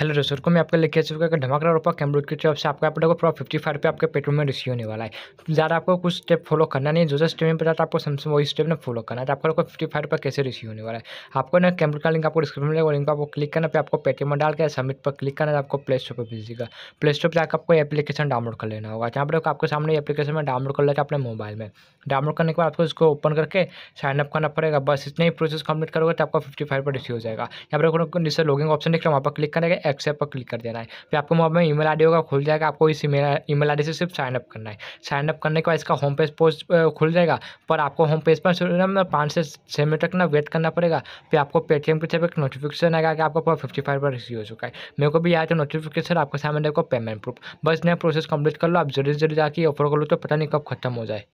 hello दोस्तों को मैं आपका लेके चुका का धमाका रोपा कैमरूड की तरफ से आपका पड़ेगा प्रॉप फिफ्टी फाइव पर आपके पेट्रोल में रिसीव होने वाला है ज़्यादा आपको कुछ स्टेप फॉलो करना नहीं जो जो स्टेप में पता है आपको सैमसंग वही स्टेप ना फॉलो करना है आपका लोग फिफ्टी फाइव रुपये कैसे रिसीव होने वाला है आपको ना कैमरे का लिंक आपको डिस्क्रिप्शन में लिंक आपको क्लिक करना पे आपको पेटीएम में डाल के सबमिट पर क्लिक करना तो आपको प्ले स्टोर पर भेजिएगा प्ले स्टोर पर आपको एप्लीकेशन डाउनलोड कर लेना होगा जहाँ पर आपके सामने एप्लीकेशन में डाउनलोड कर लेगा अपने मोबाइल में डाउनलोड करने के बाद आपको इसको ओपन करके साइन अप करना पड़ेगा बस इतना ही प्रोसेस कंप्लीट करोगे तो आपको फिफ्टी फाइव पर रिसीव हो जाएगा यहाँ पर लॉगिंग ऑप्शन दिख रहा है वहाँ पर क्लिक करेगा एक्सेप्ट पर क्लिक कर देना है फिर आपको मोबाइल में ईमेल आईडी होगा खुल जाएगा आपको इस ईमेल ईमेल आईडी से सिर्फ साइनअप करना है साइनअप करने के बाद इसका होम पेज पोस्ट खुल जाएगा पर आपको होम पेज पर पाँच से छः मिनट तक ना वेट करना पड़ेगा फिर आपको पेटीएम की तरफ एक नोटिफिकेशन आएगा कि आपका फिफ्टी फाइव पर रिसीव हो चुका है मेरे को भी आया था नोटिफिकेशन आपके सामने देखो पेमेंट प्रूफ बस नया प्रोसेस कंप्लीट कर लो आप जल्दी जल्दी जाके ऑफर कर लो तो पता नहीं कब खत्म हो जाए